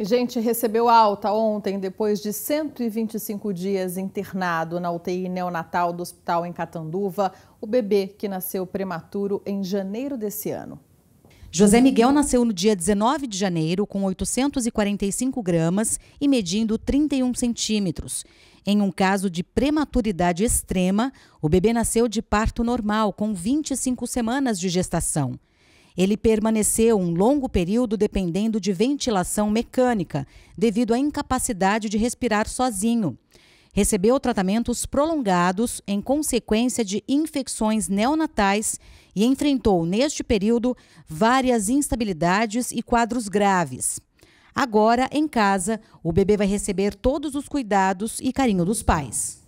Gente, recebeu alta ontem, depois de 125 dias internado na UTI neonatal do hospital em Catanduva, o bebê que nasceu prematuro em janeiro desse ano. José Miguel nasceu no dia 19 de janeiro com 845 gramas e medindo 31 centímetros. Em um caso de prematuridade extrema, o bebê nasceu de parto normal, com 25 semanas de gestação. Ele permaneceu um longo período dependendo de ventilação mecânica, devido à incapacidade de respirar sozinho. Recebeu tratamentos prolongados em consequência de infecções neonatais e enfrentou, neste período, várias instabilidades e quadros graves. Agora, em casa, o bebê vai receber todos os cuidados e carinho dos pais.